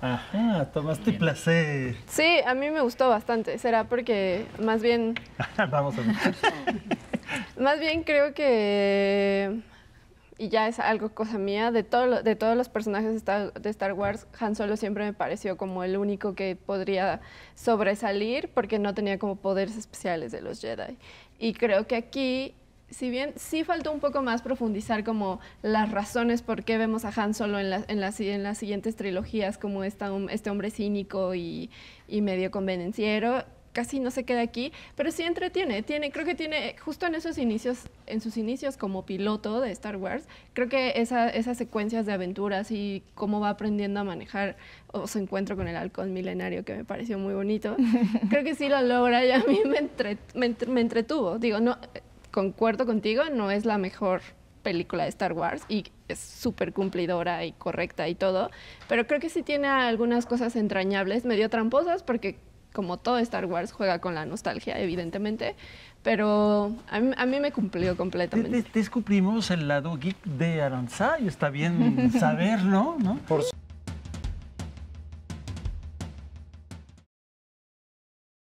Ajá, tomaste placer. Sí, a mí me gustó bastante. Será porque más bien... Vamos a ver. más bien creo que... Y ya es algo cosa mía, de, de todos los personajes de Star Wars, Han Solo siempre me pareció como el único que podría sobresalir porque no tenía como poderes especiales de los Jedi. Y creo que aquí si bien sí faltó un poco más profundizar como las razones por qué vemos a Han solo en, la, en, en las siguientes trilogías como este hombre cínico y, medio convenenciero, casi no se queda aquí, pero sí entretiene, tiene, creo que tiene, justo en esos inicios, en sus inicios como piloto de Star Wars, creo que esas secuencias de aventuras y cómo va aprendiendo a manejar o su encuentro con el halcón milenario, que me pareció muy bonito, creo que sí lo logra y a mí me, me entretuvo, digo, no concuerdo contigo, no es la mejor película de Star Wars y es súper cumplidora y correcta y todo, pero creo que sí tiene algunas cosas entrañables, medio tramposas, porque como todo Star Wars juega con la nostalgia, evidentemente, pero a mí, me cumplió completamente. Descubrimos el lado geek de Aranzá y está bien saberlo, ¿no?